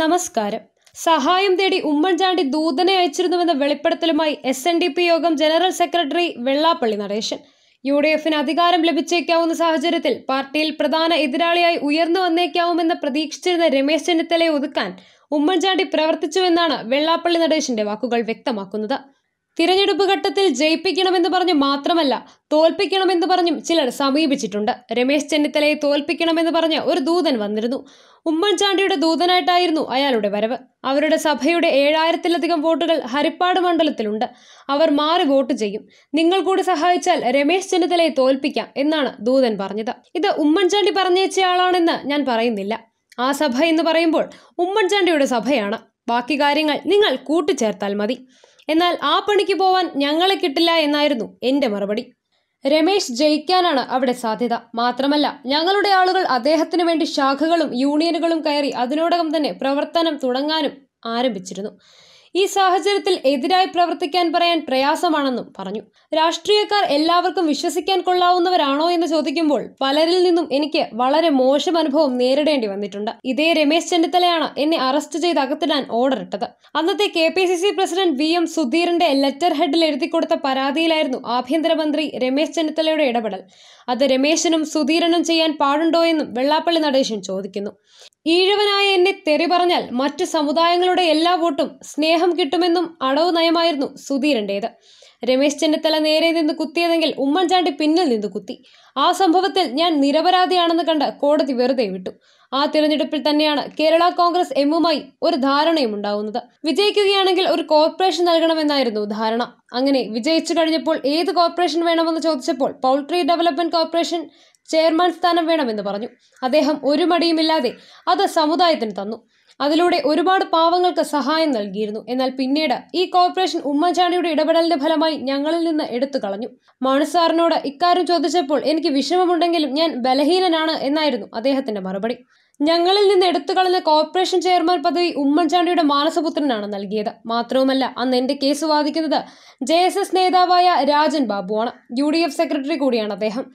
നമസ്കാരം സഹായം തേടി ഉമ്മൻചാണ്ടി ദൂതനെ അയച്ചിരുന്നുവെന്ന വെളിപ്പെടുത്തലുമായി എസ് എൻ ഡി പി യോഗം general secretary Vellappally Natesan U D എഫിന് അധികാരം ലഭിച്ചേക്കാവുന്ന സാഹചര്യത്തിൽ പാർട്ടിയിൽ പ്രധാന എതിരാളിയായി ഉയർന്നു വന്നേക്കാവുമെന്ന് പ്രതീക്ഷിച്ചിരുന്ന രമേശ് ചെന്നിത്തലയെ ഒതുക്കാൻ ഉമ്മൻചാണ്ടി പ്രവർത്തിച്ചുവെന്നാണ് വെള്ളാപ്പള്ളി നടേശന്റെ വാക്കുകൾ വ്യക്തമാക്കുന്നത് തിരഞ്ഞെടുപ്പ് ഘട്ടത്തിൽ ജയിപ്പിക്കണമെന്ന് പറഞ്ഞു മാത്രമല്ല തോൽപ്പിക്കണമെന്ന് പറഞ്ഞും ചിലർ സമീപിച്ചിട്ടുണ്ട് രമേശ് ചെന്നിത്തലയെ തോൽപ്പിക്കണമെന്ന് പറഞ്ഞ് ഒരു ദൂതൻ വന്നിരുന്നു ഉമ്മൻചാണ്ടിയുടെ ദൂതനായിട്ടായിരുന്നു അയാളുടെ വരവ് അവരുടെ സഭയുടെ ഏഴായിരത്തിലധികം വോട്ടുകൾ ഹരിപ്പാട് മണ്ഡലത്തിലുണ്ട് അവർ മാറി വോട്ട് ചെയ്യും നിങ്ങൾ കൂടി സഹായിച്ചാൽ രമേശ് ചെന്നിത്തലയെ തോൽപ്പിക്കാം എന്നാണ് ദൂതൻ പറഞ്ഞത് ഇത് ഉമ്മൻചാണ്ടി പറഞ്ഞയച്ചയാളാണെന്ന് ഞാൻ പറയുന്നില്ല ആ സഭ എന്ന് പറയുമ്പോൾ ഉമ്മൻചാണ്ടിയുടെ സഭയാണ് ബാക്കി കാര്യങ്ങൾ നിങ്ങൾ കൂട്ടിച്ചേർത്താൽ മതി എന്നാൽ ആ പണിക്ക് പോവാൻ ഞങ്ങളെ കിട്ടില്ല എന്നായിരുന്നു എൻ്റെ മറുപടി രമേശ് ജയിക്കാനാണ് അവിടെ സാധ്യത മാത്രമല്ല ഞങ്ങളുടെ ആളുകൾ അദ്ദേഹത്തിന് വേണ്ടി ശാഖകളും യൂണിയനുകളും കയറി അതിനോടകം തന്നെ പ്രവർത്തനം തുടങ്ങാനും ആരംഭിച്ചിരുന്നു ഈ സാഹചര്യത്തിൽ എതിരായി പ്രവർത്തിക്കാൻ പറയാൻ പ്രയാസമാണെന്നും പറഞ്ഞു രാഷ്ട്രീയക്കാർ എല്ലാവർക്കും വിശ്വസിക്കാൻ കൊള്ളാവുന്നവരാണോ എന്ന് ചോദിക്കുമ്പോൾ പലരിൽ നിന്നും എനിക്ക് വളരെ മോശം അനുഭവം നേരിടേണ്ടി വന്നിട്ടുണ്ട് ഇതേ രമേശ് ചെന്നിത്തലയാണ് എന്നെ അറസ്റ്റ് ചെയ്ത് അകത്തിടാൻ ഓർഡർ ഇട്ടത് അന്നത്തെ K P C C president V M സുധീറിന്റെ ലെറ്റർ ഹെഡിൽ എഴുതി കൊടുത്ത പരാതിയിലായിരുന്നു ആഭ്യന്തരമന്ത്രി രമേശ് ചെന്നിത്തലയുടെ ഇടപെടൽ അത് രമേശിനും സുധീരനും ചെയ്യാൻ പാടുണ്ടോ എന്നും വെള്ളാപ്പള്ളി നടേശൻ ചോദിക്കുന്നു ഈഴവനായ എന്നെ തെറി പറഞ്ഞാൽ മറ്റു സമുദായങ്ങളുടെ എല്ലാ വോട്ടും സ്നേഹം കിട്ടുമെന്നും അടവ് നയമായിരുന്നു സുധീരന്റേത് രമേശ് ചെന്നിത്തല നേരെ നിന്ന് കുത്തിയതെങ്കിൽ ഉമ്മൻചാണ്ടി പിന്നിൽ നിന്ന് കുത്തി ആ സംഭവത്തിൽ ഞാൻ നിരപരാധിയാണെന്ന് കണ്ട് കോടതി വെറുതെ വിട്ടു ആ തിരഞ്ഞെടുപ്പിൽ തന്നെയാണ് കേരള കോൺഗ്രസ് എമ്മുമായി ഒരു ധാരണയും ഉണ്ടാവുന്നത് വിജയിക്കുകയാണെങ്കിൽ ഒരു കോർപ്പറേഷൻ നൽകണമെന്നായിരുന്നു ധാരണ അങ്ങനെ വിജയിച്ചു കഴിഞ്ഞപ്പോൾ ഏത് കോർപ്പറേഷൻ വേണമെന്ന് ചോദിച്ചപ്പോൾ പൗൾട്രി ഡെവലപ്മെന്റ് കോർപ്പറേഷൻ ചെയർമാൻ സ്ഥാനം വേണമെന്ന് പറഞ്ഞു അദ്ദേഹം ഒരു മടിയുമില്ലാതെ അത് സമുദായത്തിന് തന്നു അതിലൂടെ ഒരുപാട് പാവങ്ങൾക്ക് സഹായം നൽകിയിരുന്നു എന്നാൽ പിന്നീട് ഈ കോർപ്പറേഷൻ ഉമ്മൻചാണ്ടിയുടെ ഇടപെടലിന്റെ ഫലമായി ഞങ്ങളിൽ നിന്ന് എടുത്തു കളഞ്ഞു മാണുസാറിനോട് ഇക്കാര്യം ചോദിച്ചപ്പോൾ എനിക്ക് വിഷമമുണ്ടെങ്കിലും ഞാൻ ബലഹീനനാണ് എന്നായിരുന്നു അദ്ദേഹത്തിന്റെ മറുപടി ഞങ്ങളിൽ നിന്ന് എടുത്തു കളഞ്ഞ കോർപ്പറേഷൻ ചെയർമാൻ പദവി ഉമ്മൻചാണ്ടിയുടെ മാനസപുത്രനാണ് നൽകിയത് മാത്രവുമല്ല അന്ന് എന്റെ കേസ് വാദിക്കുന്നത് ജെ നേതാവായ രാജൻ ബാബുവാണ് യു സെക്രട്ടറി കൂടിയാണ് അദ്ദേഹം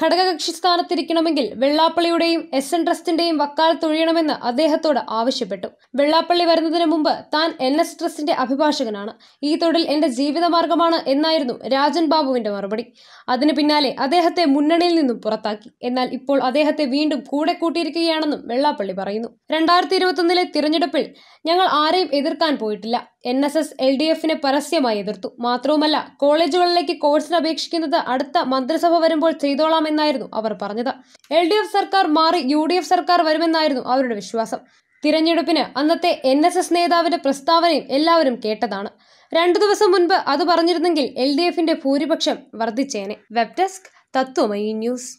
ഘടകകക്ഷി സ്ഥാനത്തിരിക്കണമെങ്കിൽ വെള്ളാപ്പള്ളിയുടെയും എസ് എൻ ട്രസ്റ്റിന്റെയും തൊഴിയണമെന്ന് അദ്ദേഹത്തോട് ആവശ്യപ്പെട്ടു വെള്ളാപ്പള്ളി വരുന്നതിന് മുമ്പ് താൻ എൻ എസ് ട്രസ്റ്റിന്റെ അഭിഭാഷകനാണ് ഈ തൊഴിൽ എന്റെ ജീവിതമാർഗമാണ് എന്നായിരുന്നു രാജൻ ബാബുവിന്റെ മറുപടി അതിനു പിന്നാലെ അദ്ദേഹത്തെ മുന്നണിയിൽ നിന്നും പുറത്താക്കി എന്നാൽ ഇപ്പോൾ അദ്ദേഹത്തെ വീണ്ടും കൂടെ കൂട്ടിയിരിക്കുകയാണെന്നും വെള്ളാപ്പള്ളി പറയുന്നു രണ്ടായിരത്തി ഇരുപത്തൊന്നിലെ തിരഞ്ഞെടുപ്പിൽ ഞങ്ങൾ ആരെയും എതിർക്കാൻ പോയിട്ടില്ല N S S L D എഫിനെ പരസ്യമായി എതിർത്തു മാത്രവുമല്ല കോളേജുകളിലേക്ക് കോഴ്സിന് അപേക്ഷിക്കുന്നത് അടുത്ത മന്ത്രിസഭ വരുമ്പോൾ ചെയ്തോളാം ഉണ്ടാകുമെന്നായിരുന്നു അവർ പറഞ്ഞത് എൽ ഡി എഫ് സർക്കാർ മാറി യു ഡി എഫ് സർക്കാർ വരുമെന്നായിരുന്നു അവരുടെ വിശ്വാസം തിരഞ്ഞെടുപ്പിന് അന്നത്തെ എൻ എസ് എസ് നേതാവിന്റെ പ്രസ്താവനയും എല്ലാവരും കേട്ടതാണ് രണ്ടു ദിവസം മുൻപ് അത് പറഞ്ഞിരുന്നെങ്കിൽ എൽ ഡി എഫിന്റെ ഭൂരിപക്ഷം വർദ്ധിച്ചേനെ വെബ് ഡെസ്ക് തത്വമയി ന്യൂസ്